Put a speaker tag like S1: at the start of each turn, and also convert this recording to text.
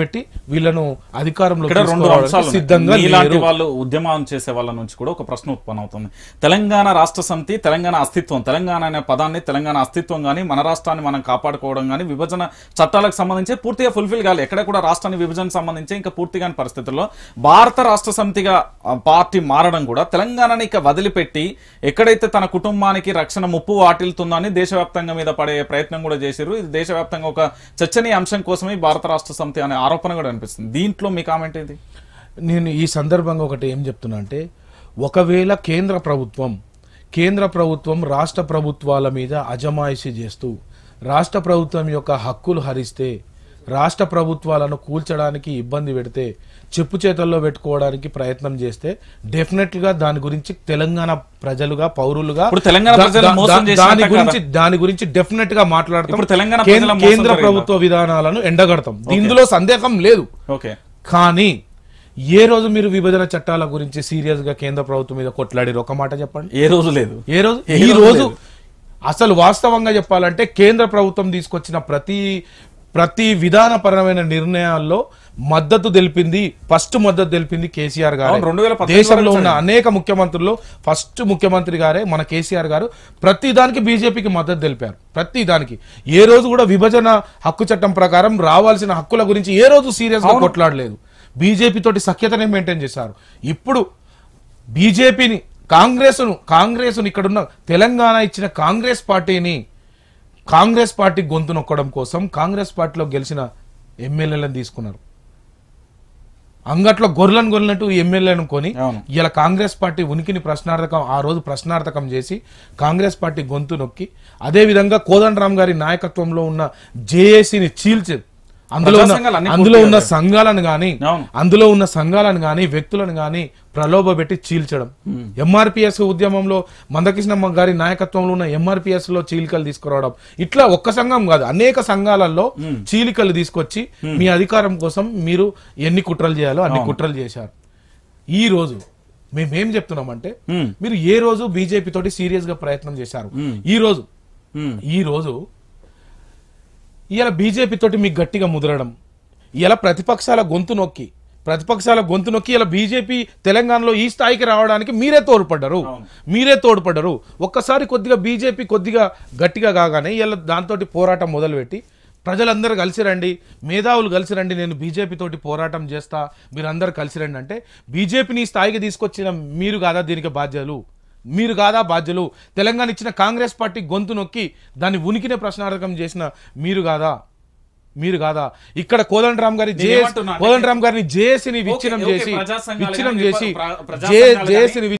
S1: పెట్టి వీళ్ళను అధికారంలో రెండు అంశాలు సిద్ధంగా ఇలాంటి
S2: వాళ్ళు ఉద్యమం చేసే వాళ్ళ నుంచి కూడా ఒక ప్రశ్న ఉత్పన్న అవుతుంది తెలంగాణ రాష్ట్ర సమితి తెలంగాణ అస్తిత్వం తెలంగాణ అనే పదాన్ని తెలంగాణ అస్తిత్వం కానీ మన రాష్ట్రాన్ని మనం కాపాడుకోవడం కానీ విభజన చట్టాలకు సంబంధించి పూర్తిగా ఫుల్ఫిల్ కాలి ఎక్కడ కూడా రాష్ట్రాన్ని విభజన సంబంధించి ఇంకా పూర్తిగా పరిస్థితుల్లో భారత రాష్ట్ర సమితిగా పార్టీ మారడం కూడా తెలంగాణని ఇక వదిలిపెట్టి ఎక్కడైతే తన కుటుంబానికి రక్షణ ముప్పు వాటిల్తుందని దేశవ్యాప్తంగా మీద పడే ప్రయత్నం కూడా చేశారు ఇది దేశవ్యాప్తంగా ఒక చర్చనీయ అంశం కోసమే భారత రాష్ట్ర సమితి అనే ఆరోపణ కూడా అనిపిస్తుంది దీంట్లో మీ కామెంట్ ఏంటి
S1: నేను ఈ సందర్భంగా ఒకటి ఏం చెప్తున్నా అంటే ఒకవేళ కేంద్ర ప్రభుత్వం కేంద్ర ప్రభుత్వం రాష్ట్ర ప్రభుత్వాల మీద అజమాయిషీ చేస్తూ రాష్ట్ర ప్రభుత్వం యొక్క హక్కులు హరిస్తే రాష్ట్ర ప్రభుత్వాలను కూల్చడానికి ఇబ్బంది పెడితే చెప్పు చేతల్లో పెట్టుకోవడానికి ప్రయత్నం చేస్తే డెఫినెట్ గా దాని గురించి తెలంగాణ ప్రజలుగా పౌరులుగా దాని గురించి దాని గురించి డెఫినెట్ గా మాట్లాడతాం కేంద్ర ప్రభుత్వ విధానాలను ఎండగడతాం ఇందులో సందేహం లేదు కానీ ఏ రోజు మీరు విభజన చట్టాల గురించి సీరియస్ గా కేంద్ర ప్రభుత్వం మీద కొట్లాడారు ఒక మాట చెప్పండి ఏ రోజు లేదు ఏ రోజు ఈ రోజు అసలు వాస్తవంగా చెప్పాలంటే కేంద్ర ప్రభుత్వం తీసుకొచ్చిన ప్రతి ప్రతి విధానపరమైన నిర్ణయాల్లో మద్దతు తెలిపింది ఫస్ట్ మద్దతు తెలిపింది కేసీఆర్ గారు రెండు వేల దేశంలో ఉన్న అనేక ముఖ్యమంత్రుల్లో ఫస్ట్ ముఖ్యమంత్రి గారే మన కేసీఆర్ గారు ప్రతి దానికి బీజేపీకి మద్దతు తెలిపారు ప్రతి దానికి ఏ రోజు కూడా విభజన హక్కు చట్టం ప్రకారం రావాల్సిన హక్కుల గురించి ఏ రోజు సీరియస్ గా కొట్లాడలేదు బీజేపీ తోటి సఖ్యతనే మెయింటైన్ చేశారు ఇప్పుడు బీజేపీని కాంగ్రెస్ను కాంగ్రెస్ను ఇక్కడున్న తెలంగాణ ఇచ్చిన కాంగ్రెస్ పార్టీని కాంగ్రెస్ పార్టీ గొంతు నొక్కడం కోసం కాంగ్రెస్ పార్టీలో గెలిచిన ఎమ్మెల్యేలను తీసుకున్నారు అంగట్లో గొర్రెలను గొర్రెనట్టు ఎమ్మెల్యేలను కొని ఇలా కాంగ్రెస్ పార్టీ ఉనికిని ప్రశ్నార్థకం ఆ రోజు ప్రశ్నార్థకం చేసి కాంగ్రెస్ పార్టీ గొంతు నొక్కి అదేవిధంగా కోదండరామ్ గారి నాయకత్వంలో ఉన్న జేఏసీని చీల్చే అందులో అందులో ఉన్న సంఘాలను గాని అందులో ఉన్న సంఘాలను గాని వ్యక్తులను గాని ప్రలోభ పెట్టి చీల్చడం ఎంఆర్పిఎస్ ఉద్యమంలో మందకృష్ణమ్మ గారి నాయకత్వంలో ఉన్న ఎంఆర్పిఎస్ లో చీలికలు తీసుకురావడం ఇట్లా ఒక్క సంఘం కాదు అనేక సంఘాలలో చీలికలు తీసుకొచ్చి మీ అధికారం కోసం మీరు ఎన్ని కుట్రలు చేయాలో అన్ని కుట్రలు చేశారు ఈ రోజు మేమేం చెప్తున్నాం అంటే మీరు ఏ రోజు బీజేపీ తోటి సీరియస్ గా ప్రయత్నం చేశారు ఈ రోజు ఈ రోజు ఇలా బీజేపీ తోటి మీకు గట్టిగా ముదరడం ఇలా ప్రతిపక్షాల గొంతు నొక్కి ప్రతిపక్షాల గొంతు నొక్కి ఇలా బీజేపీ తెలంగాణలో ఈ స్థాయికి రావడానికి మీరే తోడ్పడ్డరు మీరే తోడ్పడ్డరు ఒక్కసారి కొద్దిగా బీజేపీ కొద్దిగా గట్టిగా కాగానే ఇలా దాంతో పోరాటం మొదలుపెట్టి ప్రజలందరూ కలిసి రండి మేధావులు కలిసి రండి నేను బీజేపీతోటి పోరాటం చేస్తా మీరందరూ కలిసి రండి అంటే బీజేపీని స్థాయికి తీసుకొచ్చిన మీరు కాదా దీనికి బాధ్యతలు మీరు కాదా బాధ్యులు తెలంగాణ ఇచ్చిన కాంగ్రెస్ పార్టీ గొంతు నొక్కి దాన్ని ఉనికినే ప్రశ్నార్థకం చేసిన మీరు కాదా మీరు కాదా ఇక్కడ రామ్ గారి
S2: రామ్ గారిని జేసిని విచ్ఛిన్నం చేసి విచ్ఛిన్నం చేసి జేఏసీని